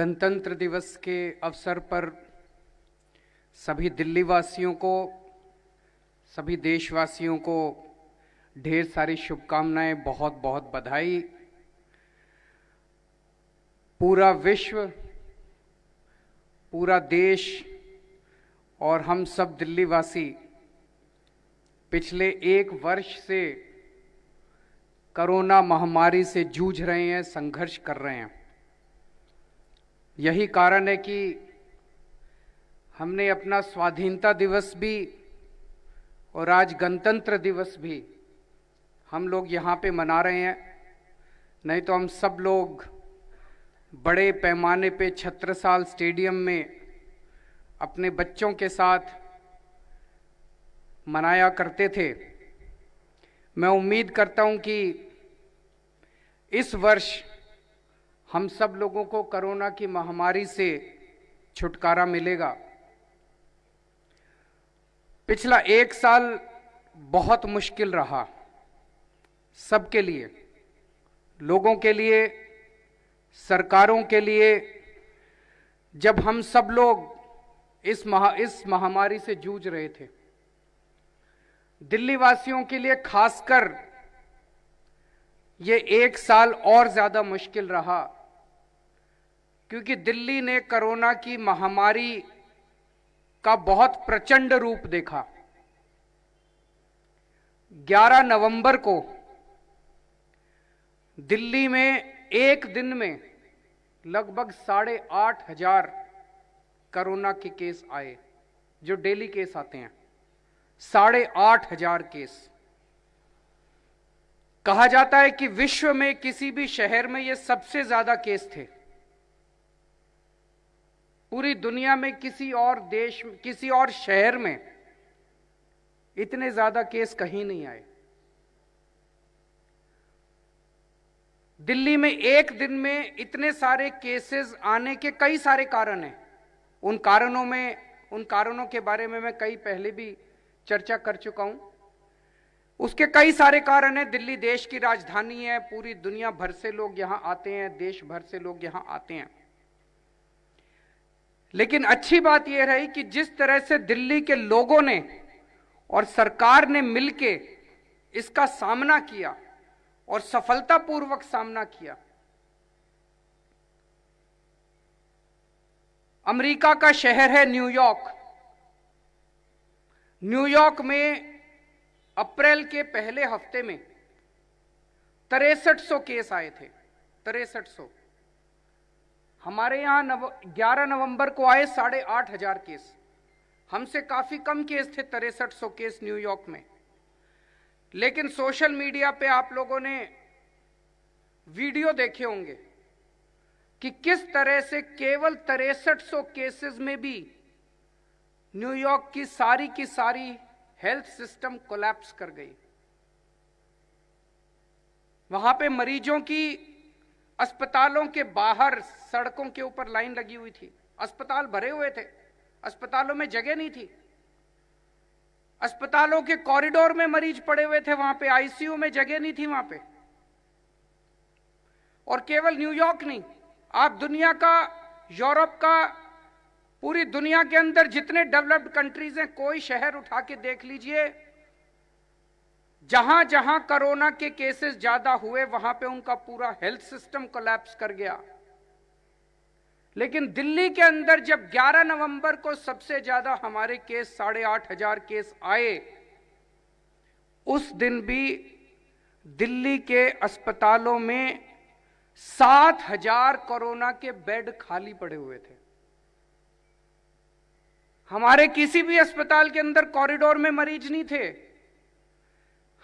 गणतंत्र दिवस के अवसर पर सभी दिल्ली वासियों को सभी देशवासियों को ढेर सारी शुभकामनाएं बहुत बहुत बधाई पूरा विश्व पूरा देश और हम सब दिल्ली वासी पिछले एक वर्ष से कोरोना महामारी से जूझ रहे हैं संघर्ष कर रहे हैं यही कारण है कि हमने अपना स्वाधीनता दिवस भी और आज गणतंत्र दिवस भी हम लोग यहाँ पे मना रहे हैं नहीं तो हम सब लोग बड़े पैमाने पे छत्रसाल स्टेडियम में अपने बच्चों के साथ मनाया करते थे मैं उम्मीद करता हूँ कि इस वर्ष हम सब लोगों को कोरोना की महामारी से छुटकारा मिलेगा पिछला एक साल बहुत मुश्किल रहा सबके लिए लोगों के लिए सरकारों के लिए जब हम सब लोग इस महा इस महामारी से जूझ रहे थे दिल्ली वासियों के लिए खासकर ये एक साल और ज़्यादा मुश्किल रहा क्योंकि दिल्ली ने कोरोना की महामारी का बहुत प्रचंड रूप देखा 11 नवंबर को दिल्ली में एक दिन में लगभग साढ़े आठ हजार कोरोना के केस आए जो डेली केस आते हैं साढ़े आठ हजार केस कहा जाता है कि विश्व में किसी भी शहर में ये सबसे ज्यादा केस थे पूरी दुनिया में किसी और देश किसी और शहर में इतने ज्यादा केस कहीं नहीं आए दिल्ली में एक दिन में इतने सारे केसेस आने के कई सारे कारण हैं उन कारणों में उन कारणों के बारे में मैं कई पहले भी चर्चा कर चुका हूं उसके कई सारे कारण हैं दिल्ली देश की राजधानी है पूरी दुनिया भर से लोग यहां आते हैं देश भर से लोग यहां आते हैं लेकिन अच्छी बात यह रही कि जिस तरह से दिल्ली के लोगों ने और सरकार ने मिलकर इसका सामना किया और सफलतापूर्वक सामना किया अमेरिका का शहर है न्यूयॉर्क न्यूयॉर्क में अप्रैल के पहले हफ्ते में तिरसठ केस आए थे तिरसठ हमारे यहाँ नव ग्यारह नवंबर को आए साढ़े आठ हजार केस हमसे काफ़ी कम केस थे तिरसठ सौ केस न्यूयॉर्क में लेकिन सोशल मीडिया पे आप लोगों ने वीडियो देखे होंगे कि किस तरह से केवल तिरसठ सौ केसेस में भी न्यूयॉर्क की सारी की सारी हेल्थ सिस्टम कोलैप्स कर गई वहां पे मरीजों की अस्पतालों के बाहर सड़कों के ऊपर लाइन लगी हुई थी अस्पताल भरे हुए थे अस्पतालों में जगह नहीं थी अस्पतालों के कॉरिडोर में मरीज पड़े हुए थे वहां पे आईसीयू में जगह नहीं थी वहां पे और केवल न्यूयॉर्क नहीं आप दुनिया का यूरोप का पूरी दुनिया के अंदर जितने डेवलप्ड कंट्रीज हैं कोई शहर उठा के देख लीजिए जहां जहां कोरोना के केसेस ज्यादा हुए वहां पे उनका पूरा हेल्थ सिस्टम कोलैप्स कर गया लेकिन दिल्ली के अंदर जब 11 नवंबर को सबसे ज्यादा हमारे केस साढ़े आठ हजार केस आए उस दिन भी दिल्ली के अस्पतालों में सात हजार कोरोना के बेड खाली पड़े हुए थे हमारे किसी भी अस्पताल के अंदर कॉरिडोर में मरीज नहीं थे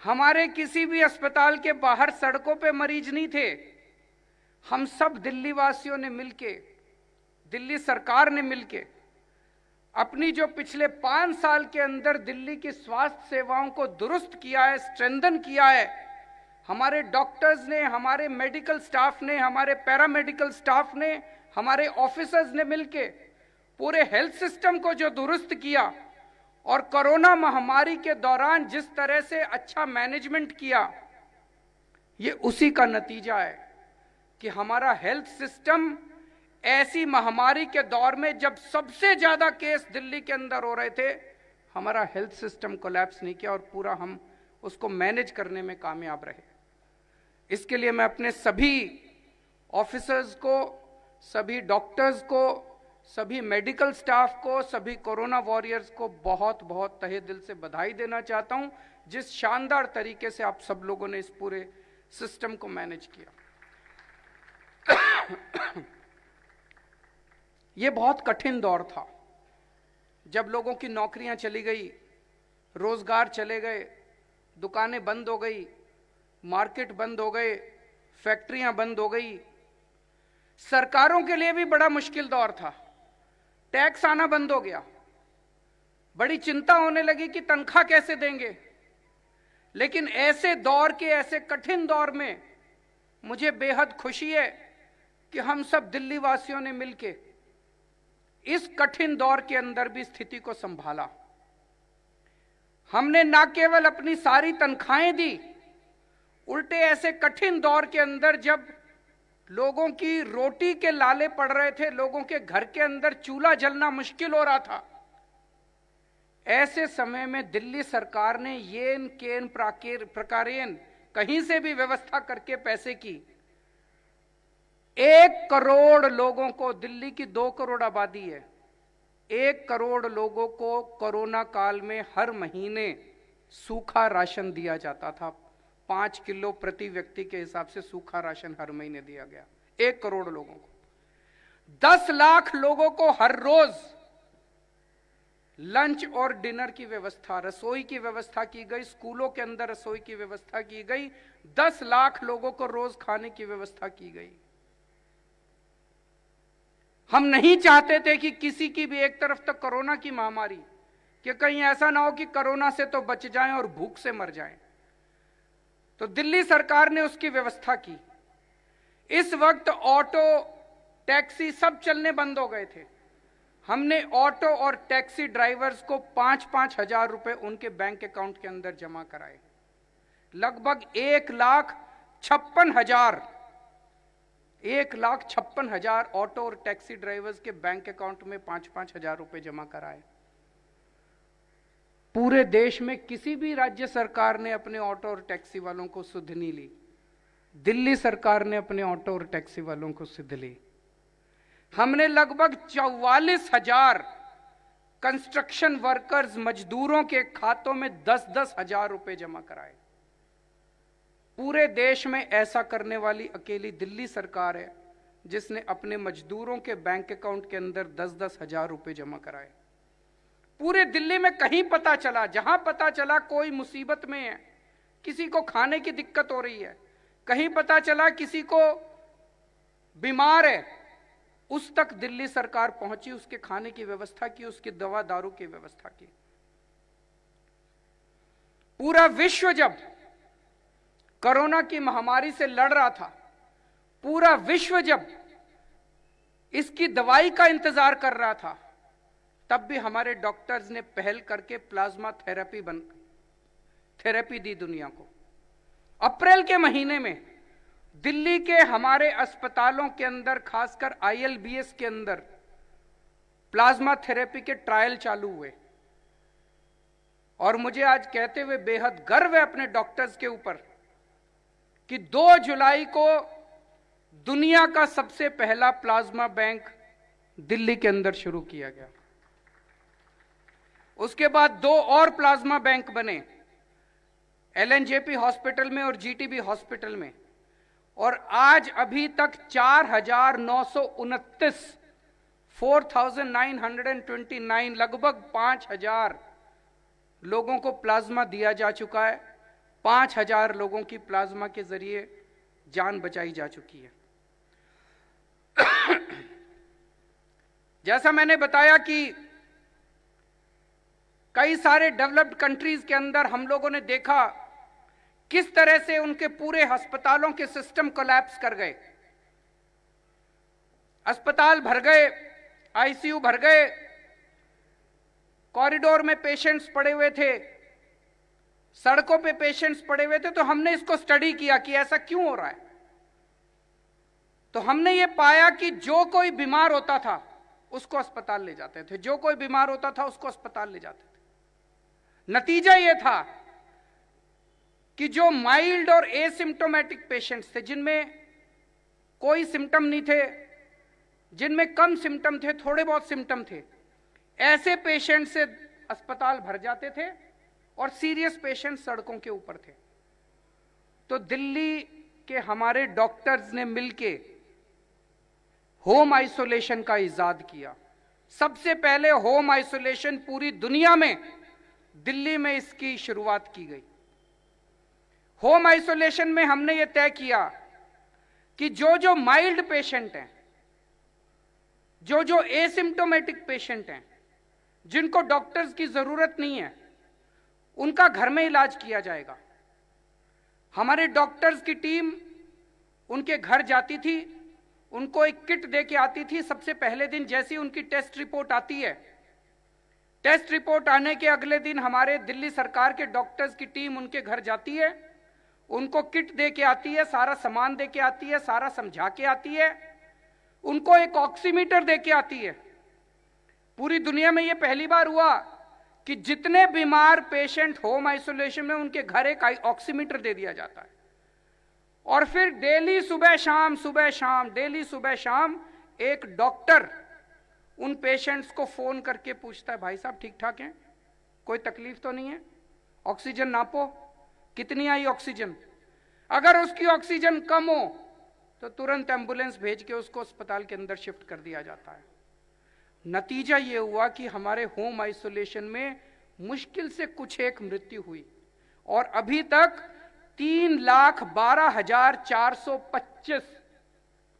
हमारे किसी भी अस्पताल के बाहर सड़कों पे मरीज नहीं थे हम सब दिल्ली वासियों ने मिलके दिल्ली सरकार ने मिलके अपनी जो पिछले पांच साल के अंदर दिल्ली की स्वास्थ्य सेवाओं को दुरुस्त किया है स्ट्रेंदन किया है हमारे डॉक्टर्स ने हमारे मेडिकल स्टाफ ने हमारे पैरामेडिकल स्टाफ ने हमारे ऑफिसर्स ने मिलके पूरे हेल्थ सिस्टम को जो दुरुस्त किया और कोरोना महामारी के दौरान जिस तरह से अच्छा मैनेजमेंट किया ये उसी का नतीजा है कि हमारा हेल्थ सिस्टम ऐसी महामारी के दौर में जब सबसे ज्यादा केस दिल्ली के अंदर हो रहे थे हमारा हेल्थ सिस्टम कोलैप्स नहीं किया और पूरा हम उसको मैनेज करने में कामयाब रहे इसके लिए मैं अपने सभी ऑफिसर्स को सभी डॉक्टर्स को सभी मेडिकल स्टाफ को सभी कोरोना वॉरियर्स को बहुत बहुत तहे दिल से बधाई देना चाहता हूं जिस शानदार तरीके से आप सब लोगों ने इस पूरे सिस्टम को मैनेज किया ये बहुत कठिन दौर था जब लोगों की नौकरियां चली गई रोजगार चले गए दुकानें बंद हो गई मार्केट बंद हो गए फैक्ट्रियां बंद हो गई सरकारों के लिए भी बड़ा मुश्किल दौर था टैक्स आना बंद हो गया बड़ी चिंता होने लगी कि तनख्वाह कैसे देंगे लेकिन ऐसे दौर के ऐसे कठिन दौर में मुझे बेहद खुशी है कि हम सब दिल्ली वासियों ने मिलकर इस कठिन दौर के अंदर भी स्थिति को संभाला हमने ना केवल अपनी सारी तनख्वाहें दी उल्टे ऐसे कठिन दौर के अंदर जब लोगों की रोटी के लाले पड़ रहे थे लोगों के घर के अंदर चूल्हा जलना मुश्किल हो रहा था ऐसे समय में दिल्ली सरकार ने येन केन प्रकार कहीं से भी व्यवस्था करके पैसे की एक करोड़ लोगों को दिल्ली की दो करोड़ आबादी है एक करोड़ लोगों को कोरोना काल में हर महीने सूखा राशन दिया जाता था पांच किलो प्रति व्यक्ति के हिसाब से सूखा राशन हर महीने दिया गया एक करोड़ लोगों को दस लाख लोगों को हर रोज लंच और डिनर की व्यवस्था रसोई की व्यवस्था की गई स्कूलों के अंदर रसोई की व्यवस्था की गई दस लाख लोगों को रोज खाने की व्यवस्था की गई हम नहीं चाहते थे कि किसी की भी एक तरफ तो कोरोना की महामारी कि कहीं ऐसा ना हो कि कोरोना से तो बच जाएं और भूख से मर जाएं तो दिल्ली सरकार ने उसकी व्यवस्था की इस वक्त ऑटो टैक्सी सब चलने बंद हो गए थे हमने ऑटो और टैक्सी ड्राइवर्स को पांच पांच हजार रुपए उनके बैंक अकाउंट के अंदर जमा कराए लगभग एक लाख छप्पन हजार एक लाख छप्पन हजार ऑटो और टैक्सी ड्राइवर्स के बैंक अकाउंट में पांच पांच हजार रुपए जमा कराए पूरे देश में किसी भी राज्य सरकार ने अपने ऑटो और टैक्सी वालों को सुध नहीं ली दिल्ली सरकार ने अपने ऑटो और टैक्सी वालों को सिद्ध ली हमने लगभग चौवालीस हजार कंस्ट्रक्शन वर्कर्स मजदूरों के खातों में दस दस हजार रुपए जमा कराए पूरे देश में ऐसा करने वाली अकेली दिल्ली सरकार है जिसने अपने मजदूरों के बैंक अकाउंट के अंदर दस दस हजार रुपए जमा कराए पूरे दिल्ली में कहीं पता चला जहां पता चला कोई मुसीबत में है किसी को खाने की दिक्कत हो रही है कहीं पता चला किसी को बीमार है उस तक दिल्ली सरकार पहुंची उसके खाने की व्यवस्था की उसकी दवा दारू की व्यवस्था की पूरा विश्व जब कोरोना की महामारी से लड़ रहा था पूरा विश्व जब इसकी दवाई का इंतजार कर रहा था तब भी हमारे डॉक्टर्स ने पहल करके प्लाज्मा थेरेपी बन थेरेपी दी दुनिया को अप्रैल के महीने में दिल्ली के हमारे अस्पतालों के अंदर खासकर आईएलबीएस के अंदर प्लाज्मा थेरेपी के ट्रायल चालू हुए और मुझे आज कहते हुए बेहद गर्व है अपने डॉक्टर्स के ऊपर कि 2 जुलाई को दुनिया का सबसे पहला प्लाज्मा बैंक दिल्ली के अंदर शुरू किया गया उसके बाद दो और प्लाज्मा बैंक बने एलएनजेपी हॉस्पिटल में और जीटीबी हॉस्पिटल में और आज अभी तक चार हजार नौ सौ उनतीस four thousand nine hundred and twenty nine लगभग पांच हजार लोगों को प्लाज्मा दिया जा चुका है पांच हजार लोगों की प्लाज्मा के जरिए जान बचाई जा चुकी है जैसा मैंने बताया कि कई सारे डेवलप्ड कंट्रीज के अंदर हम लोगों ने देखा किस तरह से उनके पूरे अस्पतालों के सिस्टम कोलैप्स कर गए अस्पताल भर गए आईसीयू भर गए कॉरिडोर में पेशेंट्स पड़े हुए थे सड़कों पे पेशेंट्स पड़े हुए थे तो हमने इसको स्टडी किया कि ऐसा क्यों हो रहा है तो हमने ये पाया कि जो कोई बीमार होता था उसको अस्पताल ले जाते थे जो कोई बीमार होता था उसको अस्पताल ले जाते थे नतीजा यह था कि जो माइल्ड और एसिम्टोमेटिक पेशेंट्स थे जिनमें कोई सिम्टम नहीं थे जिनमें कम सिम्टम थे थोड़े बहुत सिम्टम थे ऐसे पेशेंट से अस्पताल भर जाते थे और सीरियस पेशेंट सड़कों के ऊपर थे तो दिल्ली के हमारे डॉक्टर्स ने मिलके होम आइसोलेशन का इजाद किया सबसे पहले होम आइसोलेशन पूरी दुनिया में दिल्ली में इसकी शुरुआत की गई होम आइसोलेशन में हमने यह तय किया कि जो जो माइल्ड पेशेंट हैं जो जो एसिम्टोमेटिक पेशेंट हैं जिनको डॉक्टर्स की जरूरत नहीं है उनका घर में इलाज किया जाएगा हमारे डॉक्टर्स की टीम उनके घर जाती थी उनको एक किट दे के आती थी सबसे पहले दिन जैसी उनकी टेस्ट रिपोर्ट आती है टेस्ट रिपोर्ट आने के अगले दिन हमारे दिल्ली सरकार के डॉक्टर्स की टीम उनके घर जाती है उनको किट दे के आती है सारा सामान दे के आती है सारा समझा के आती है उनको एक ऑक्सीमीटर दे के आती है पूरी दुनिया में यह पहली बार हुआ कि जितने बीमार पेशेंट होम आइसोलेशन में उनके घर एक ऑक्सीमीटर दे दिया जाता है और फिर डेली सुबह शाम सुबह शाम डेली सुबह शाम एक डॉक्टर उन पेशेंट्स को फ़ोन करके पूछता है भाई साहब ठीक ठाक हैं कोई तकलीफ तो नहीं है ऑक्सीजन नापो कितनी आई ऑक्सीजन अगर उसकी ऑक्सीजन कम हो तो तुरंत एम्बुलेंस भेज के उसको अस्पताल के अंदर शिफ्ट कर दिया जाता है नतीजा ये हुआ कि हमारे होम आइसोलेशन में मुश्किल से कुछ एक मृत्यु हुई और अभी तक तीन लाख बारह हजार चार सौ पच्चीस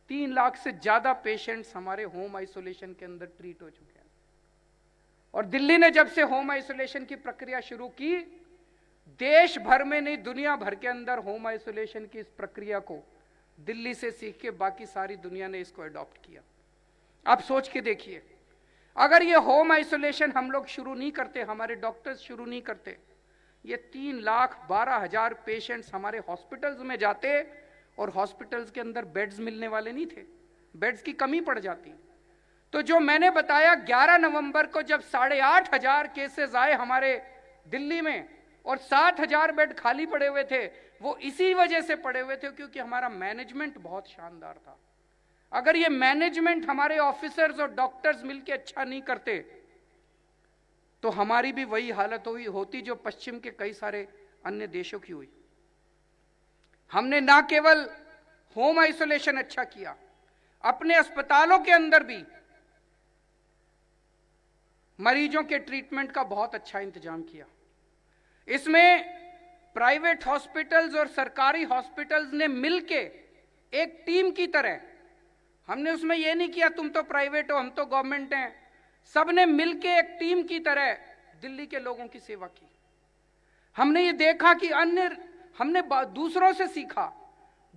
तीन लाख से ज्यादा पेशेंट्स हमारे होम आइसोलेशन के अंदर ट्रीट हो चुके हैं और दिल्ली ने जब से होम आइसोलेशन की प्रक्रिया शुरू की देश भर में नहीं दुनिया भर के अंदर होम आइसोलेशन की इस प्रक्रिया को दिल्ली से सीख के बाकी सारी दुनिया ने इसको अडॉप्ट किया आप सोच के देखिए अगर ये होम आइसोलेशन हम लोग शुरू नहीं करते हमारे डॉक्टर्स शुरू नहीं करते ये तीन लाख बारह हजार पेशेंट्स हमारे हॉस्पिटल्स में जाते और हॉस्पिटल्स के अंदर बेड्स मिलने वाले नहीं थे बेड्स की कमी पड़ जाती तो जो मैंने बताया 11 नवंबर को जब साढ़े आठ हजार केसेस आए हमारे दिल्ली में और सात हजार बेड खाली पड़े हुए थे वो इसी वजह से पड़े हुए थे क्योंकि हमारा मैनेजमेंट बहुत शानदार था अगर ये मैनेजमेंट हमारे ऑफिसर्स और डॉक्टर्स मिलकर अच्छा नहीं करते तो हमारी भी वही हालत हुई होती जो पश्चिम के कई सारे अन्य देशों की हुई हमने ना केवल होम आइसोलेशन अच्छा किया अपने अस्पतालों के अंदर भी मरीजों के ट्रीटमेंट का बहुत अच्छा इंतजाम किया इसमें प्राइवेट हॉस्पिटल्स और सरकारी हॉस्पिटल्स ने मिलके एक टीम की तरह हमने उसमें यह नहीं किया तुम तो प्राइवेट हो हम तो गवर्नमेंट हैं सब ने मिलके एक टीम की तरह दिल्ली के लोगों की सेवा की हमने ये देखा कि अन्य हमने दूसरों से सीखा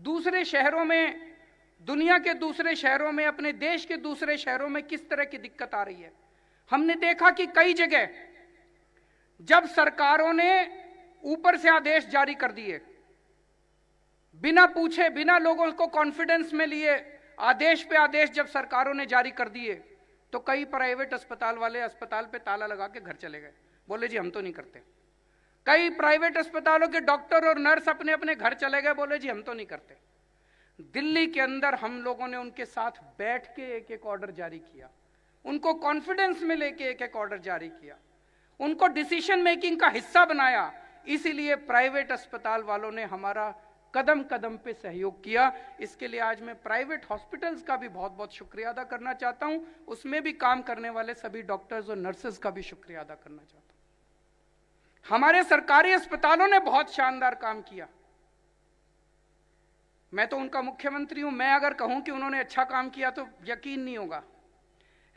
दूसरे शहरों में दुनिया के दूसरे शहरों में अपने देश के दूसरे शहरों में किस तरह की दिक्कत आ रही है हमने देखा कि कई जगह जब सरकारों ने ऊपर से आदेश जारी कर दिए बिना पूछे बिना लोगों को कॉन्फिडेंस में लिए आदेश पे आदेश जब सरकारों ने जारी कर दिए तो कई प्राइवेट अस्पताल वाले अस्पताल पे ताला लगा के घर चले गए बोले जी हम तो नहीं करते कई प्राइवेट अस्पतालों के डॉक्टर और नर्स अपने अपने घर चले गए बोले जी हम तो नहीं करते दिल्ली के अंदर हम लोगों ने उनके साथ बैठ के एक एक ऑर्डर जारी किया उनको कॉन्फिडेंस में लेके एक एक ऑर्डर जारी किया उनको डिसीशन मेकिंग का हिस्सा बनाया इसीलिए प्राइवेट अस्पताल वालों ने हमारा कदम कदम पे सहयोग किया इसके लिए आज मैं प्राइवेट हॉस्पिटल्स का भी बहुत बहुत शुक्रिया अदा करना चाहता हूँ उसमें भी काम करने वाले सभी डॉक्टर्स और नर्सेज का भी शुक्रिया अदा करना चाहता हूँ हमारे सरकारी अस्पतालों ने बहुत शानदार काम किया मैं तो उनका मुख्यमंत्री हूं मैं अगर कहूं कि उन्होंने अच्छा काम किया तो यकीन नहीं होगा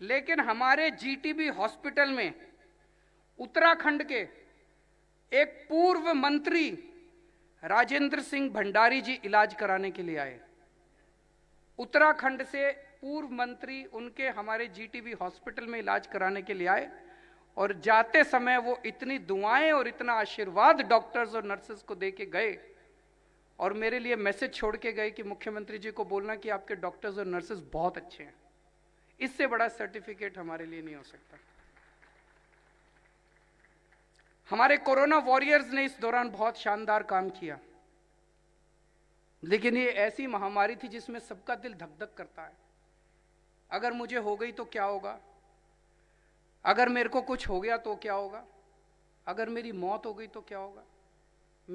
लेकिन हमारे जीटीबी हॉस्पिटल में उत्तराखंड के एक पूर्व मंत्री राजेंद्र सिंह भंडारी जी इलाज कराने के लिए आए उत्तराखंड से पूर्व मंत्री उनके हमारे जीटीबी हॉस्पिटल में इलाज कराने के लिए आए और जाते समय वो इतनी दुआएं और इतना आशीर्वाद डॉक्टर्स और नर्सेस को दे के गए और मेरे लिए मैसेज छोड़ के गए कि मुख्यमंत्री जी को बोलना कि आपके डॉक्टर्स और नर्सेज बहुत अच्छे हैं इससे बड़ा सर्टिफिकेट हमारे लिए नहीं हो सकता हमारे कोरोना वॉरियर्स ने इस दौरान बहुत शानदार काम किया लेकिन ये ऐसी महामारी थी जिसमें सबका दिल धक धक करता है अगर मुझे हो गई तो क्या होगा अगर मेरे को कुछ हो गया तो क्या होगा अगर मेरी मौत हो गई तो क्या होगा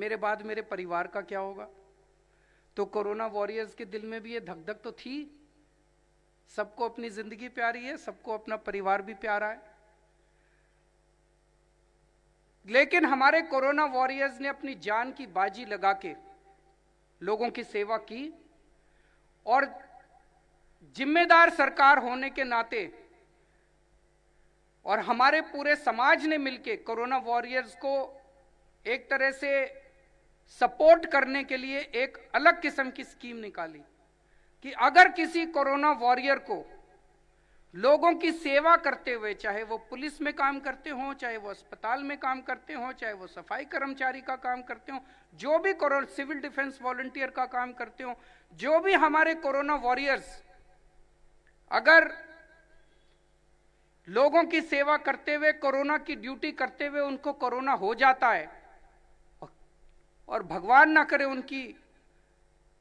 मेरे बाद मेरे परिवार का क्या होगा तो कोरोना वॉरियर्स के दिल में भी ये धक धक तो थी सबको अपनी जिंदगी प्यारी है सबको अपना परिवार भी प्यारा है लेकिन हमारे कोरोना वॉरियर्स ने अपनी जान की बाजी लगा के लोगों की सेवा की और जिम्मेदार सरकार होने के नाते और हमारे पूरे समाज ने मिलकर कोरोना वॉरियर्स को एक तरह से सपोर्ट करने के लिए एक अलग किस्म की स्कीम निकाली कि अगर किसी कोरोना वॉरियर को लोगों की सेवा करते हुए चाहे वो पुलिस में काम करते हों चाहे वो अस्पताल में काम करते हों चाहे वो सफाई कर्मचारी का काम करते हों जो भी कोरोना सिविल डिफेंस वॉलंटियर का काम करते हों जो भी हमारे कोरोना वॉरियर्स अगर लोगों की सेवा करते हुए कोरोना की ड्यूटी करते हुए उनको कोरोना हो जाता है और भगवान ना करे उनकी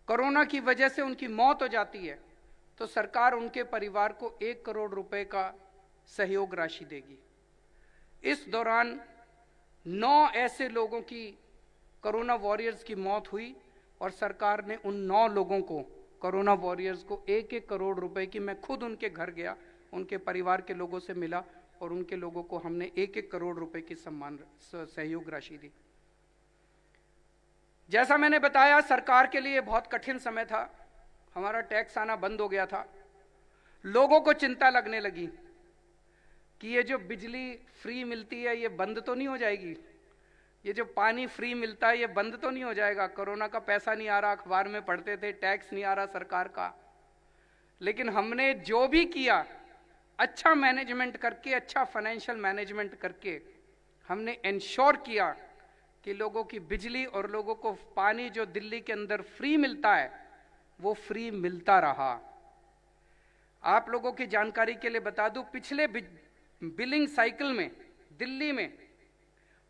कोरोना की वजह से उनकी मौत हो जाती है तो सरकार उनके परिवार को एक करोड़ रुपए का सहयोग राशि देगी इस दौरान नौ ऐसे लोगों की कोरोना वॉरियर्स की मौत हुई और सरकार ने उन नौ लोगों को कोरोना वॉरियर्स को एक एक करोड़ रुपए की मैं खुद उनके घर गया उनके परिवार के लोगों से मिला और उनके लोगों को हमने एक एक करोड़ रुपए की सम्मान सहयोग राशि दी जैसा मैंने बताया सरकार के लिए बहुत कठिन समय था हमारा टैक्स आना बंद हो गया था लोगों को चिंता लगने लगी कि ये जो बिजली फ्री मिलती है ये बंद तो नहीं हो जाएगी ये जो पानी फ्री मिलता है ये बंद तो नहीं हो जाएगा कोरोना का पैसा नहीं आ रहा अखबार में पढ़ते थे टैक्स नहीं आ रहा सरकार का लेकिन हमने जो भी किया अच्छा मैनेजमेंट करके अच्छा फाइनेंशियल मैनेजमेंट करके हमने इंश्योर किया कि लोगों की बिजली और लोगों को पानी जो दिल्ली के अंदर फ्री मिलता है वो फ्री मिलता रहा आप लोगों की जानकारी के लिए बता दूं पिछले बिलिंग साइकिल में दिल्ली में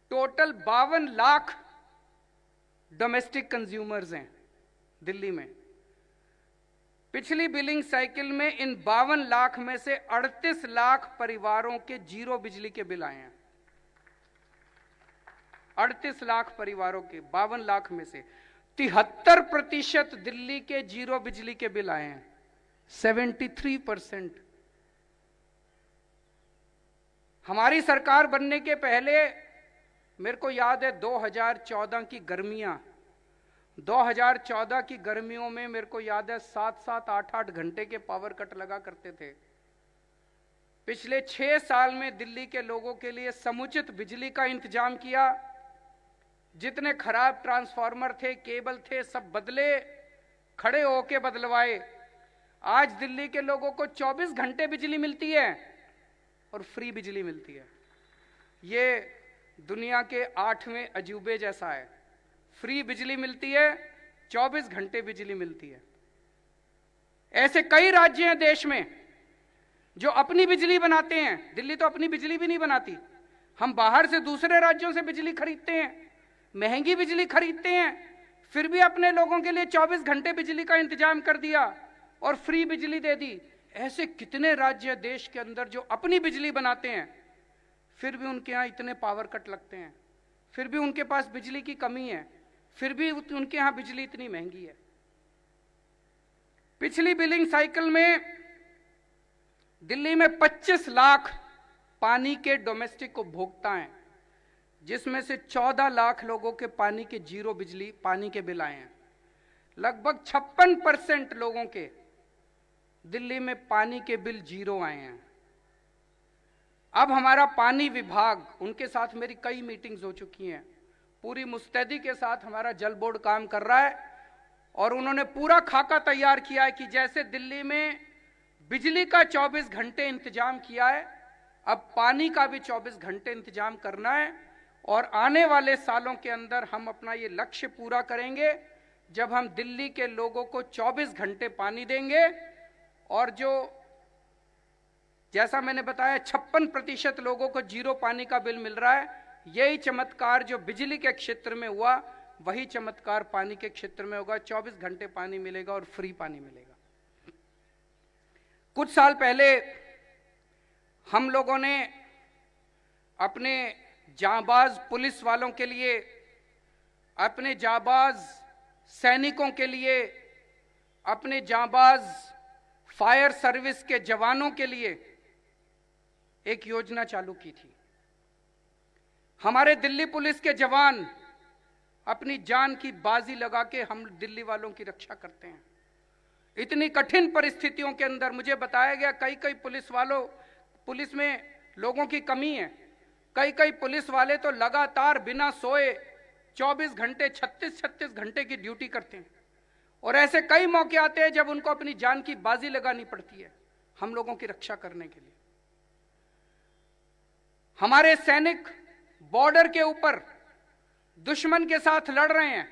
टोटल बावन लाख डोमेस्टिक कंज्यूमर्स हैं दिल्ली में पिछली बिलिंग साइकिल में इन बावन लाख में से 38 लाख परिवारों के जीरो बिजली के बिल आए हैं 38 लाख परिवारों के बावन लाख में से तिहत्तर प्रतिशत दिल्ली के जीरो बिजली के बिल आए हैं 73 परसेंट हमारी सरकार बनने के पहले मेरे को याद है 2014 की गर्मियां 2014 की गर्मियों में मेरे को याद है सात सात आठ आठ घंटे के पावर कट लगा करते थे पिछले छह साल में दिल्ली के लोगों के लिए समुचित बिजली का इंतजाम किया जितने खराब ट्रांसफार्मर थे केबल थे सब बदले खड़े होके बदलवाए आज दिल्ली के लोगों को 24 घंटे बिजली मिलती है और फ्री बिजली मिलती है ये दुनिया के आठवें अजूबे जैसा है फ्री बिजली मिलती है 24 घंटे बिजली मिलती है ऐसे कई राज्य हैं देश में जो अपनी बिजली बनाते हैं दिल्ली तो अपनी बिजली भी नहीं बनाती हम बाहर से दूसरे राज्यों से बिजली खरीदते हैं महंगी बिजली खरीदते हैं फिर भी अपने लोगों के लिए 24 घंटे बिजली का इंतजाम कर दिया और फ्री बिजली दे दी ऐसे कितने राज्य देश के अंदर जो अपनी बिजली बनाते हैं फिर भी उनके यहाँ इतने पावर कट लगते हैं फिर भी उनके पास बिजली की कमी है फिर भी उनके यहाँ बिजली इतनी महंगी है पिछली बिलिंग साइकिल में दिल्ली में 25 लाख पानी के डोमेस्टिक उपभोक्ता हैं जिसमें से 14 लाख लोगों के पानी के जीरो बिजली पानी के बिल आए हैं लगभग 56 परसेंट लोगों के दिल्ली में पानी के बिल जीरो आए हैं अब हमारा पानी विभाग उनके साथ मेरी कई मीटिंग्स हो चुकी हैं पूरी मुस्तैदी के साथ हमारा जल बोर्ड काम कर रहा है और उन्होंने पूरा खाका तैयार किया है कि जैसे दिल्ली में बिजली का 24 घंटे इंतजाम किया है अब पानी का भी 24 घंटे इंतजाम करना है और आने वाले सालों के अंदर हम अपना ये लक्ष्य पूरा करेंगे जब हम दिल्ली के लोगों को 24 घंटे पानी देंगे और जो जैसा मैंने बताया छप्पन प्रतिशत लोगों को जीरो पानी का बिल मिल रहा है यही चमत्कार जो बिजली के क्षेत्र में हुआ वही चमत्कार पानी के क्षेत्र में होगा 24 घंटे पानी मिलेगा और फ्री पानी मिलेगा कुछ साल पहले हम लोगों ने अपने जाबाज पुलिस वालों के लिए अपने जाबाज सैनिकों के लिए अपने जाबाज फायर सर्विस के जवानों के लिए एक योजना चालू की थी हमारे दिल्ली पुलिस के जवान अपनी जान की बाजी लगा के हम दिल्ली वालों की रक्षा करते हैं इतनी कठिन परिस्थितियों के अंदर मुझे बताया गया कई कई पुलिस वालों पुलिस में लोगों की कमी है कई कई पुलिस वाले तो लगातार बिना सोए 24 घंटे 36-36 घंटे की ड्यूटी करते हैं और ऐसे कई मौके आते हैं जब उनको अपनी जान की बाजी लगानी पड़ती है हम लोगों की रक्षा करने के लिए हमारे सैनिक बॉर्डर के ऊपर दुश्मन के साथ लड़ रहे हैं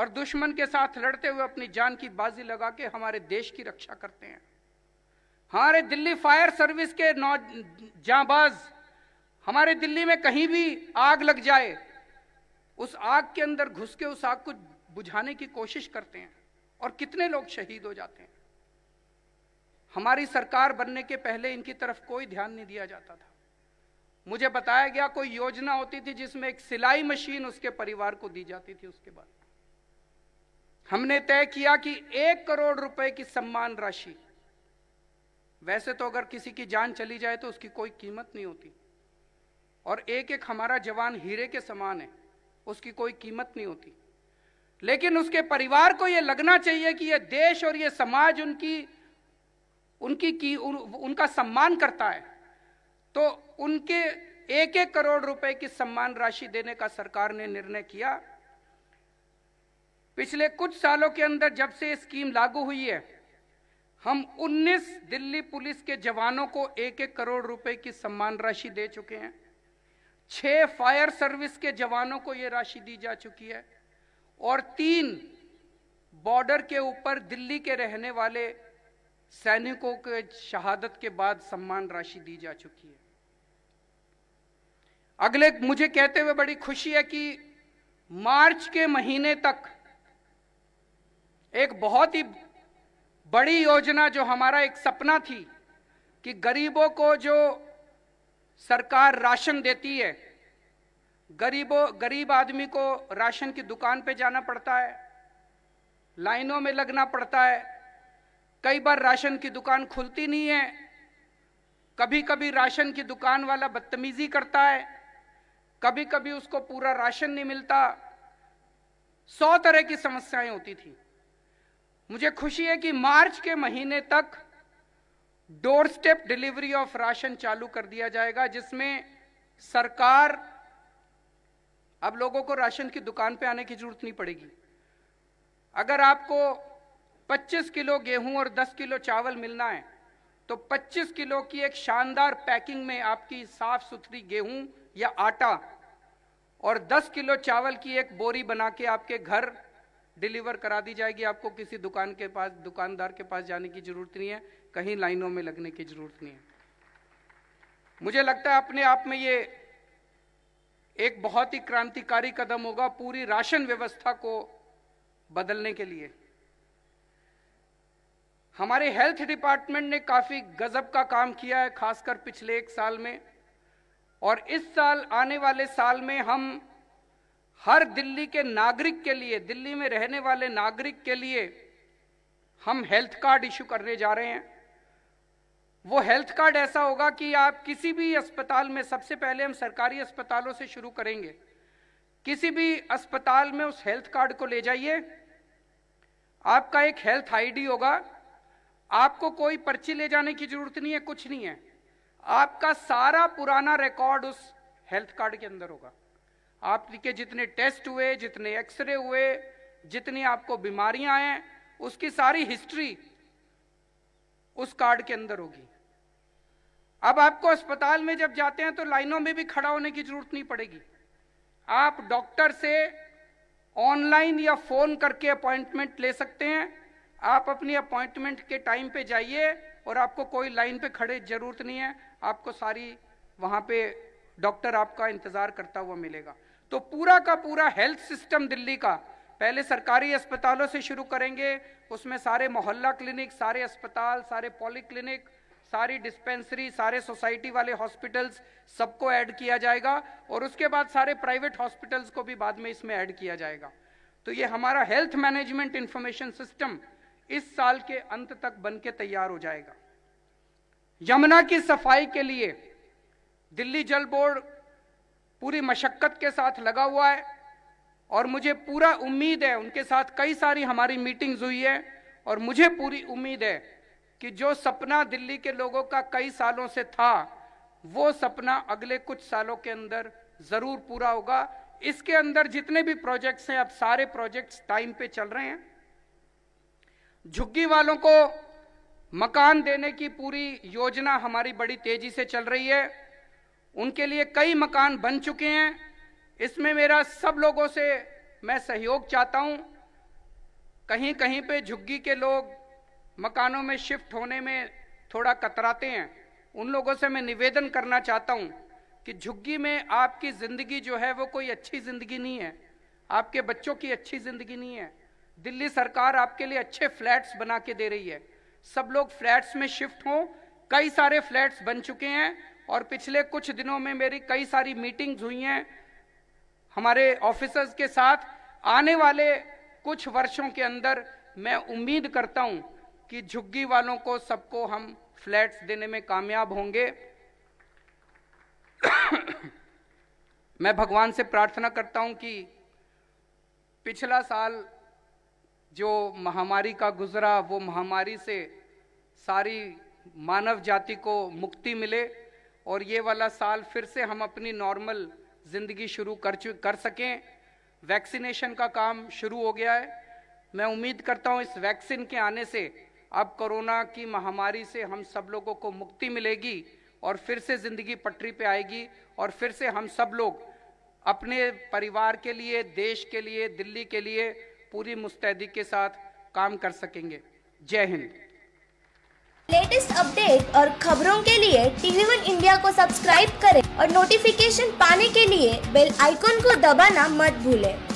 और दुश्मन के साथ लड़ते हुए अपनी जान की बाजी लगा के हमारे देश की रक्षा करते हैं हमारे दिल्ली फायर सर्विस के नौ जाबाज हमारे दिल्ली में कहीं भी आग लग जाए उस आग के अंदर घुस के उस आग को बुझाने की कोशिश करते हैं और कितने लोग शहीद हो जाते हैं हमारी सरकार बनने के पहले इनकी तरफ कोई ध्यान नहीं दिया जाता था मुझे बताया गया कोई योजना होती थी जिसमें एक सिलाई मशीन उसके परिवार को दी जाती थी उसके बाद हमने तय किया कि एक करोड़ रुपए की सम्मान राशि वैसे तो अगर किसी की जान चली जाए तो उसकी कोई कीमत नहीं होती और एक एक हमारा जवान हीरे के समान है उसकी कोई कीमत नहीं होती लेकिन उसके परिवार को यह लगना चाहिए कि यह देश और यह समाज उनकी उनकी की, उन, उनका सम्मान करता है तो उनके एक एक करोड़ रुपए की सम्मान राशि देने का सरकार ने निर्णय किया पिछले कुछ सालों के अंदर जब से स्कीम लागू हुई है हम 19 दिल्ली पुलिस के जवानों को एक एक करोड़ रुपए की सम्मान राशि दे चुके हैं छह फायर सर्विस के जवानों को यह राशि दी जा चुकी है और तीन बॉर्डर के ऊपर दिल्ली के रहने वाले सैनिकों के शहादत के बाद सम्मान राशि दी जा चुकी है अगले मुझे कहते हुए बड़ी खुशी है कि मार्च के महीने तक एक बहुत ही बड़ी योजना जो हमारा एक सपना थी कि गरीबों को जो सरकार राशन देती है गरीबों गरीब आदमी को राशन की दुकान पे जाना पड़ता है लाइनों में लगना पड़ता है कई बार राशन की दुकान खुलती नहीं है कभी कभी राशन की दुकान वाला बदतमीजी करता है कभी कभी उसको पूरा राशन नहीं मिलता सौ तरह की समस्याएं होती थी मुझे खुशी है कि मार्च के महीने तक door step delivery of ration चालू कर दिया जाएगा जिसमें सरकार अब लोगों को राशन की दुकान पे आने की जरूरत नहीं पड़ेगी अगर आपको 25 किलो गेहूं और 10 किलो चावल मिलना है तो 25 किलो की एक शानदार पैकिंग में आपकी साफ सुथरी गेहूं या आटा और 10 किलो चावल की एक बोरी बना के आपके घर डिलीवर करा दी जाएगी आपको किसी दुकान के पास दुकानदार के पास जाने की जरूरत नहीं है कहीं लाइनों में लगने की जरूरत नहीं है मुझे लगता है अपने आप में ये एक बहुत ही क्रांतिकारी कदम होगा पूरी राशन व्यवस्था को बदलने के लिए हमारे हेल्थ डिपार्टमेंट ने काफी गजब का काम किया है खासकर पिछले एक साल में और इस साल आने वाले साल में हम हर दिल्ली के नागरिक के लिए दिल्ली में रहने वाले नागरिक के लिए हम हेल्थ कार्ड इशू करने जा रहे हैं वो हेल्थ कार्ड ऐसा होगा कि आप किसी भी अस्पताल में सबसे पहले हम सरकारी अस्पतालों से शुरू करेंगे किसी भी अस्पताल में उस हेल्थ कार्ड को ले जाइए आपका एक हेल्थ आईडी होगा आपको कोई पर्ची ले जाने की जरूरत नहीं है कुछ नहीं है आपका सारा पुराना रिकॉर्ड उस हेल्थ कार्ड के अंदर होगा आपके जितने टेस्ट हुए जितने एक्सरे हुए जितनी आपको बीमारियां आए उसकी सारी हिस्ट्री उस कार्ड के अंदर होगी अब आपको अस्पताल में जब जाते हैं तो लाइनों में भी खड़ा होने की जरूरत नहीं पड़ेगी आप डॉक्टर से ऑनलाइन या फोन करके अपॉइंटमेंट ले सकते हैं आप अपनी अपॉइंटमेंट के टाइम पे जाइए और आपको कोई लाइन पे खड़े जरूरत नहीं है आपको सारी वहाँ पे डॉक्टर आपका इंतज़ार करता हुआ मिलेगा तो पूरा का पूरा हेल्थ सिस्टम दिल्ली का पहले सरकारी अस्पतालों से शुरू करेंगे उसमें सारे मोहल्ला क्लिनिक सारे अस्पताल सारे पॉली क्लिनिक सारी डिस्पेंसरी सारे सोसाइटी वाले हॉस्पिटल्स सबको ऐड किया जाएगा और उसके बाद सारे प्राइवेट हॉस्पिटल्स को भी बाद में इसमें ऐड किया जाएगा तो ये हमारा हेल्थ मैनेजमेंट इंफॉर्मेशन सिस्टम इस साल के अंत तक बन के तैयार हो जाएगा यमुना की सफाई के लिए दिल्ली जल बोर्ड पूरी मशक्क़त के साथ लगा हुआ है और मुझे पूरा उम्मीद है उनके साथ कई सारी हमारी मीटिंग्स हुई है और मुझे पूरी उम्मीद है कि जो सपना दिल्ली के लोगों का कई सालों से था वो सपना अगले कुछ सालों के अंदर ज़रूर पूरा होगा इसके अंदर जितने भी प्रोजेक्ट्स हैं अब सारे प्रोजेक्ट्स टाइम पे चल रहे हैं झुग्गी वालों को मकान देने की पूरी योजना हमारी बड़ी तेजी से चल रही है उनके लिए कई मकान बन चुके हैं इसमें मेरा सब लोगों से मैं सहयोग चाहता हूं कहीं कहीं पे झुग्गी के लोग मकानों में शिफ्ट होने में थोड़ा कतराते हैं उन लोगों से मैं निवेदन करना चाहता हूं कि झुग्गी में आपकी ज़िंदगी जो है वो कोई अच्छी ज़िंदगी नहीं है आपके बच्चों की अच्छी ज़िंदगी नहीं है दिल्ली सरकार आपके लिए अच्छे फ्लैट्स बना के दे रही है सब लोग फ्लैट्स में शिफ्ट हों कई सारे फ्लैट्स बन चुके हैं और पिछले कुछ दिनों में मेरी कई सारी मीटिंग्स हुई हैं हमारे ऑफिसर्स के साथ आने वाले कुछ वर्षों के अंदर मैं उम्मीद करता हूं कि झुग्गी वालों को सबको हम फ्लैट्स देने में कामयाब होंगे मैं भगवान से प्रार्थना करता हूं कि पिछला साल जो महामारी का गुजरा वो महामारी से सारी मानव जाति को मुक्ति मिले और ये वाला साल फिर से हम अपनी नॉर्मल ज़िंदगी शुरू कर चु कर सकें वैक्सीनेशन का काम शुरू हो गया है मैं उम्मीद करता हूँ इस वैक्सीन के आने से अब कोरोना की महामारी से हम सब लोगों को मुक्ति मिलेगी और फिर से ज़िंदगी पटरी पे आएगी और फिर से हम सब लोग अपने परिवार के लिए देश के लिए दिल्ली के लिए पूरी मुस्तैदी के साथ काम कर सकेंगे जय हिंद लेटेस्ट अपडेट और खबरों के लिए टीवी वन इंडिया को सब्सक्राइब करें और नोटिफिकेशन पाने के लिए बेल आइकॉन को दबाना मत भूलें।